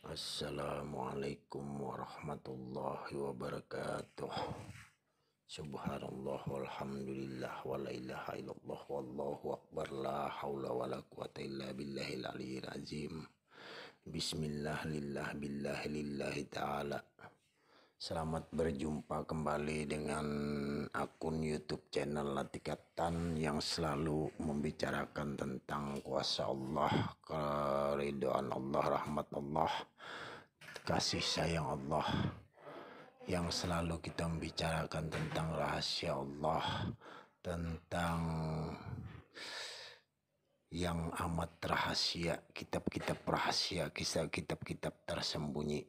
Assalamualaikum warahmatullahi wabarakatuh Subhanallah walhamdulillah wa la ilaha illallah wallahu akbar la hawla wa la quwata illa billahil aliyil azim Bismillah lillah billahi lillahi ta'ala Selamat berjumpa kembali dengan akun YouTube channel Latikatan yang selalu membicarakan tentang kuasa Allah, keridhaan Allah, rahmat Allah, kasih sayang Allah. Yang selalu kita membicarakan tentang rahasia Allah, tentang yang amat rahasia, kitab-kitab rahasia, kisah kitab-kitab tersembunyi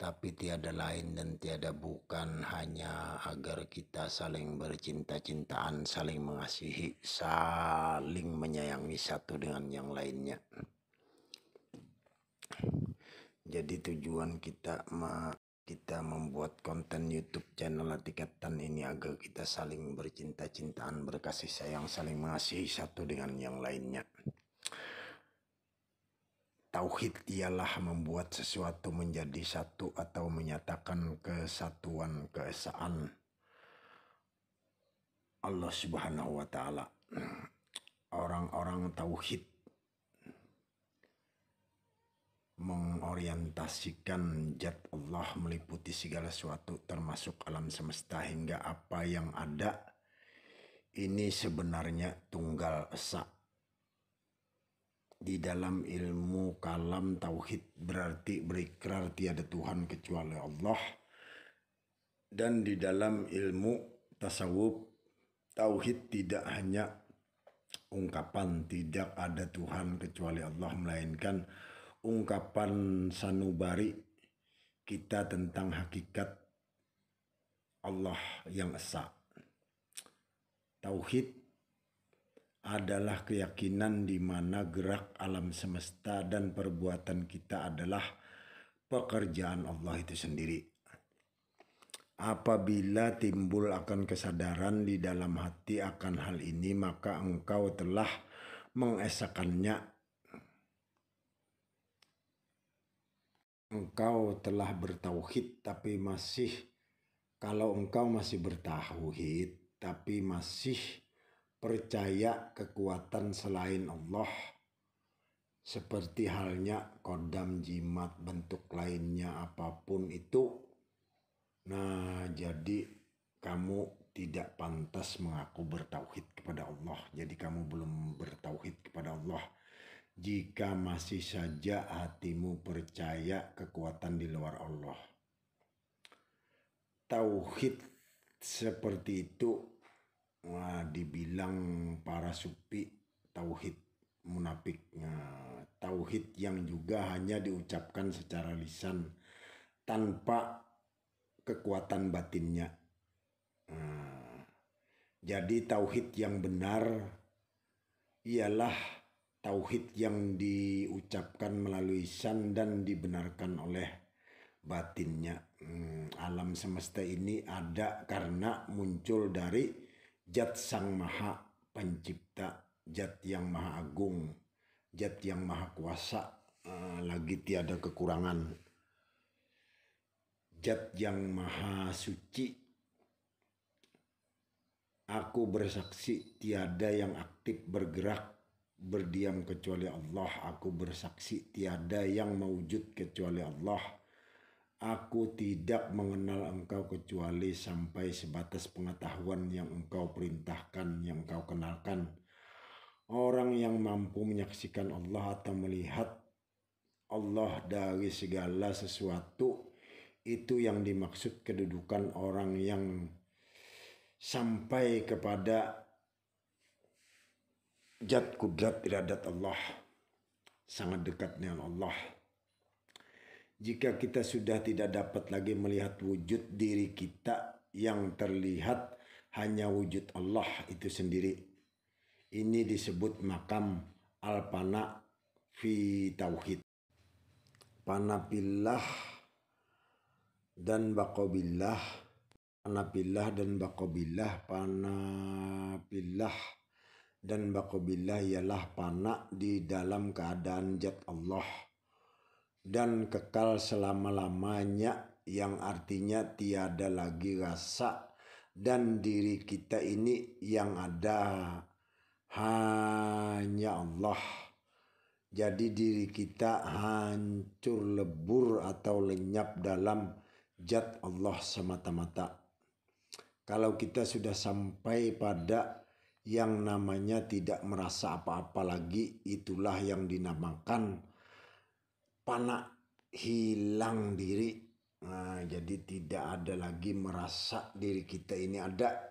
tapi tiada lain dan tiada bukan hanya agar kita saling bercinta-cintaan, saling mengasihi, saling menyayangi satu dengan yang lainnya. Jadi tujuan kita ma kita membuat konten YouTube channel Latikatan ini agar kita saling bercinta-cintaan, berkasih sayang, saling mengasihi satu dengan yang lainnya. Tauhid ialah membuat sesuatu menjadi satu atau menyatakan kesatuan keesaan Allah Subhanahu wa taala. Orang-orang tauhid mengorientasikan zat Allah meliputi segala sesuatu termasuk alam semesta hingga apa yang ada ini sebenarnya tunggal esa di dalam ilmu kalam tauhid berarti berikrar tiada Tuhan kecuali Allah dan di dalam ilmu tasawuf tauhid tidak hanya ungkapan tidak ada Tuhan kecuali Allah melainkan ungkapan sanubari kita tentang hakikat Allah yang esa tauhid adalah keyakinan di mana gerak alam semesta dan perbuatan kita adalah pekerjaan Allah itu sendiri. Apabila timbul akan kesadaran di dalam hati akan hal ini, maka engkau telah mengesakannya. Engkau telah bertauhid, tapi masih, kalau engkau masih bertauhid, tapi masih percaya kekuatan selain Allah seperti halnya kodam jimat bentuk lainnya apapun itu nah jadi kamu tidak pantas mengaku bertauhid kepada Allah jadi kamu belum bertauhid kepada Allah jika masih saja hatimu percaya kekuatan di luar Allah tauhid seperti itu uh, dibilang para supi tauhid munafik nah, tauhid yang juga hanya diucapkan secara lisan tanpa kekuatan batinnya uh, jadi tauhid yang benar ialah tauhid yang diucapkan melalui lisan dan dibenarkan oleh batinnya. Hmm, alam semesta ini ada karena muncul dari Jat Sang Maha Pencipta, Jat yang Maha Agung, Jat yang Maha Kuasa, eh, lagi tiada kekurangan. Jat yang Maha Suci, Aku bersaksi tiada yang aktif bergerak berdiam kecuali Allah. Aku bersaksi tiada yang mewujud kecuali Allah. Aku tidak mengenal engkau kecuali sampai sebatas pengetahuan yang engkau perintahkan, yang engkau kenalkan. Orang yang mampu menyaksikan Allah atau melihat Allah dari segala sesuatu itu yang dimaksud kedudukan orang yang sampai kepada jad kudrat iradat Allah sangat dekat dengan Allah jika kita sudah tidak dapat lagi melihat wujud diri kita yang terlihat hanya wujud Allah itu sendiri. Ini disebut makam al-pana fi tauhid. Panabilah dan bakobillah. Panabilah dan bakobillah. Panabilah dan bakobillah ialah panak di dalam keadaan jat Allah dan kekal selama-lamanya yang artinya tiada lagi rasa dan diri kita ini yang ada hanya Allah. Jadi diri kita hancur lebur atau lenyap dalam jad Allah semata-mata. Kalau kita sudah sampai pada yang namanya tidak merasa apa-apa lagi, itulah yang dinamakan panak hilang diri. Nah, jadi tidak ada lagi merasa diri kita ini ada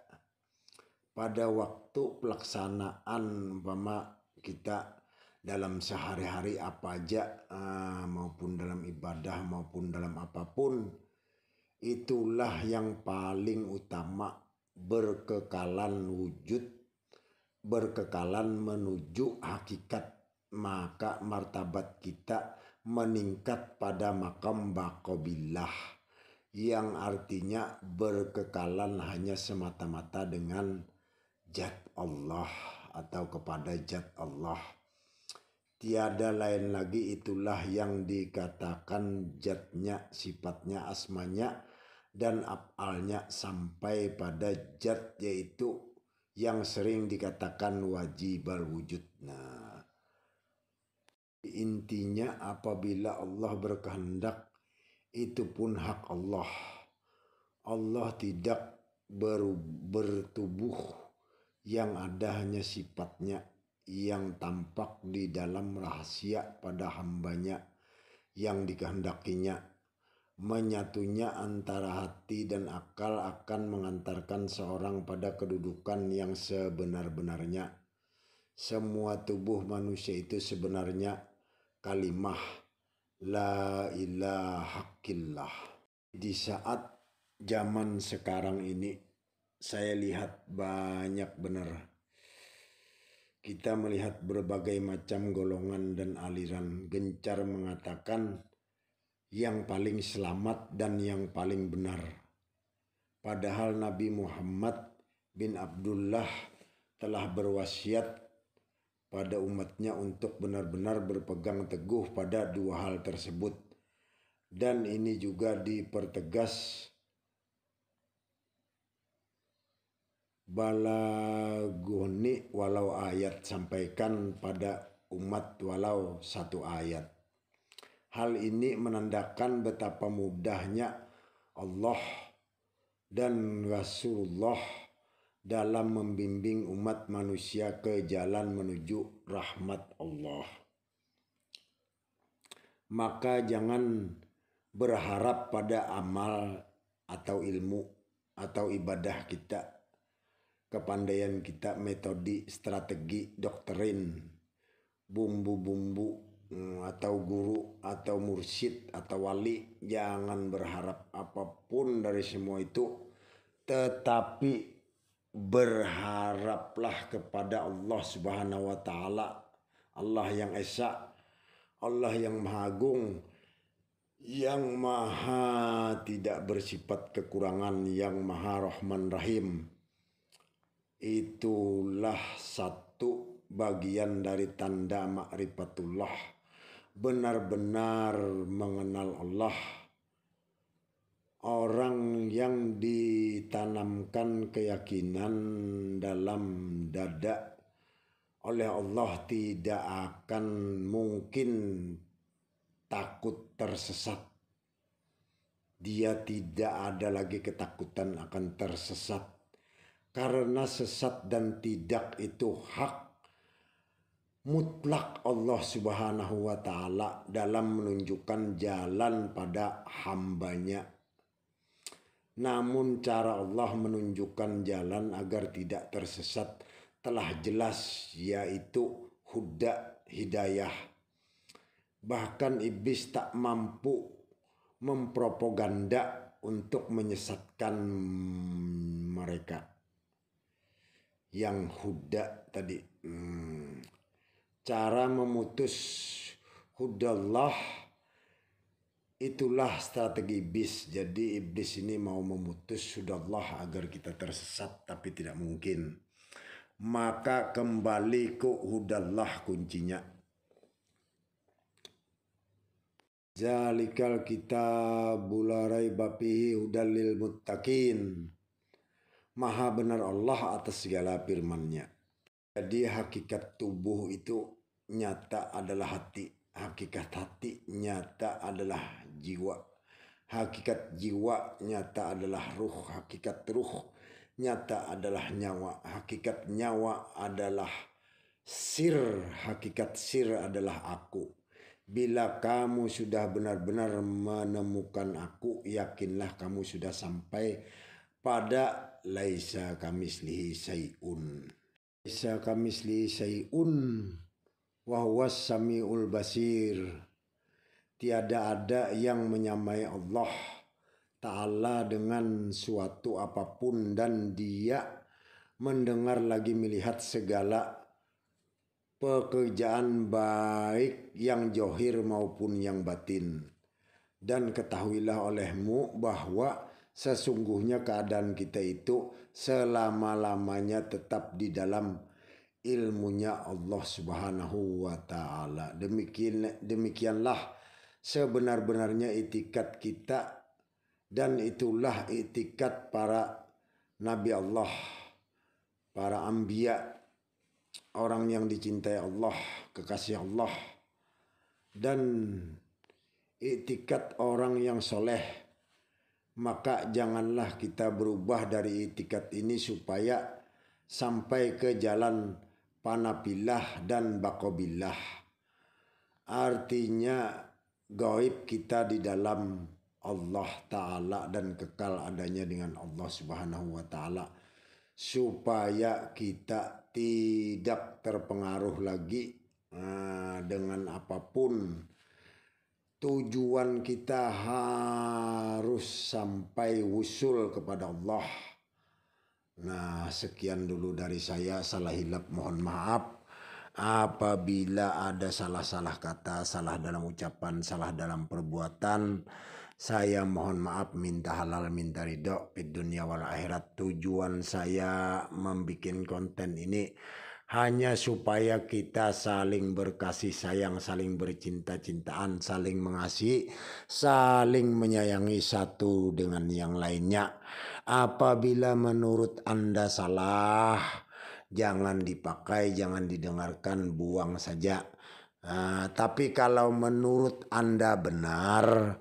pada waktu pelaksanaan umpama kita dalam sehari-hari apa aja uh, maupun dalam ibadah maupun dalam apapun itulah yang paling utama berkekalan wujud berkekalan menuju hakikat maka martabat kita meningkat pada makam bakobillah yang artinya berkekalan hanya semata-mata dengan jat Allah atau kepada jat Allah. Tiada lain lagi itulah yang dikatakan jatnya, sifatnya, asmanya, dan apalnya sampai pada jat yaitu yang sering dikatakan wajib wujud. Nah, Intinya apabila Allah berkehendak itu pun hak Allah. Allah tidak ber, bertubuh yang ada hanya sifatnya yang tampak di dalam rahasia pada hambanya yang dikehendakinya. Menyatunya antara hati dan akal akan mengantarkan seorang pada kedudukan yang sebenar-benarnya. Semua tubuh manusia itu sebenarnya kalimah la ilaha illallah. Di saat zaman sekarang ini saya lihat banyak benar kita melihat berbagai macam golongan dan aliran gencar mengatakan yang paling selamat dan yang paling benar. Padahal Nabi Muhammad bin Abdullah telah berwasiat pada umatnya untuk benar-benar berpegang teguh pada dua hal tersebut. Dan ini juga dipertegas balaguni walau ayat sampaikan pada umat walau satu ayat. Hal ini menandakan betapa mudahnya Allah dan Rasulullah dalam membimbing umat manusia ke jalan menuju rahmat Allah. Maka jangan berharap pada amal atau ilmu atau ibadah kita, kepandaian kita, metode, strategi, doktrin, bumbu-bumbu hmm, atau guru atau mursyid atau wali jangan berharap apapun dari semua itu tetapi berharaplah kepada Allah Subhanahu wa taala Allah yang esa Allah yang maha agung yang maha tidak bersifat kekurangan yang maha rahman rahim itulah satu bagian dari tanda makrifatullah benar-benar mengenal Allah orang yang ditanamkan keyakinan dalam dada oleh Allah tidak akan mungkin takut tersesat. Dia tidak ada lagi ketakutan akan tersesat. Karena sesat dan tidak itu hak mutlak Allah Subhanahu wa taala dalam menunjukkan jalan pada hambanya namun cara Allah menunjukkan jalan agar tidak tersesat telah jelas yaitu huda hidayah. Bahkan iblis tak mampu mempropaganda untuk menyesatkan mereka. Yang huda tadi. Hmm. Cara memutus hudallah Itulah strategi iblis. Jadi iblis ini mau memutus sudahlah agar kita tersesat tapi tidak mungkin. Maka kembali ke hudallah kuncinya. Zalikal kita bularai bapihi hudalil muttaqin. Maha benar Allah atas segala firmannya. Jadi hakikat tubuh itu nyata adalah hati. Hakikat hati nyata adalah jiwa. Hakikat jiwa nyata adalah ruh, hakikat ruh nyata adalah nyawa, hakikat nyawa adalah sir, hakikat sir adalah aku. Bila kamu sudah benar-benar menemukan aku, yakinlah kamu sudah sampai pada laisa kamislihi sayun. Laisa kamislihi sayun wa huwas basir. Tiada ada yang menyamai Allah Ta'ala dengan suatu apapun dan dia mendengar lagi melihat segala pekerjaan baik yang johir maupun yang batin. Dan ketahuilah olehmu bahwa sesungguhnya keadaan kita itu selama-lamanya tetap di dalam ilmunya Allah Subhanahu wa taala. Demikian demikianlah sebenar-benarnya itikat kita dan itulah itikat para nabi Allah, para ambia, orang yang dicintai Allah, kekasih Allah dan itikat orang yang soleh maka janganlah kita berubah dari itikat ini supaya sampai ke jalan panapilah dan bakobillah. Artinya gaib kita di dalam Allah Ta'ala dan kekal adanya dengan Allah Subhanahu wa Ta'ala, supaya kita tidak terpengaruh lagi ah, dengan apapun. Tujuan kita harus sampai wusul kepada Allah. Nah, sekian dulu dari saya. Salah hilap, mohon maaf apabila ada salah-salah kata, salah dalam ucapan, salah dalam perbuatan, saya mohon maaf minta halal minta ridho di dunia wal akhirat tujuan saya membuat konten ini hanya supaya kita saling berkasih sayang saling bercinta-cintaan saling mengasihi saling menyayangi satu dengan yang lainnya apabila menurut anda salah jangan dipakai, jangan didengarkan, buang saja. Uh, tapi kalau menurut Anda benar,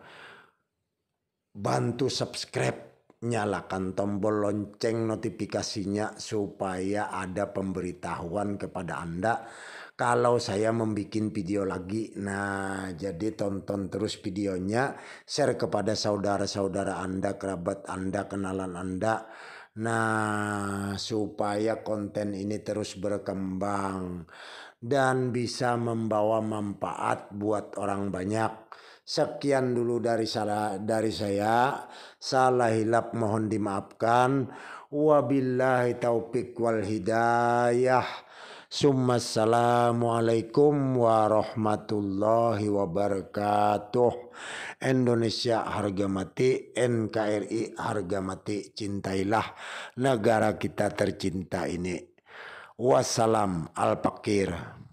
bantu subscribe, nyalakan tombol lonceng notifikasinya supaya ada pemberitahuan kepada Anda kalau saya membuat video lagi. Nah, jadi tonton terus videonya, share kepada saudara-saudara Anda, kerabat Anda, kenalan Anda Nah, supaya konten ini terus berkembang dan bisa membawa manfaat buat orang banyak. Sekian dulu dari saya, dari saya. Salah hilap mohon dimaafkan. Wabillahi taufik wal hidayah assalamualaikum warahmatullahi wabarakatuh. Indonesia harga mati, NKRI harga mati. Cintailah negara kita tercinta ini. Wassalam al-Fakir.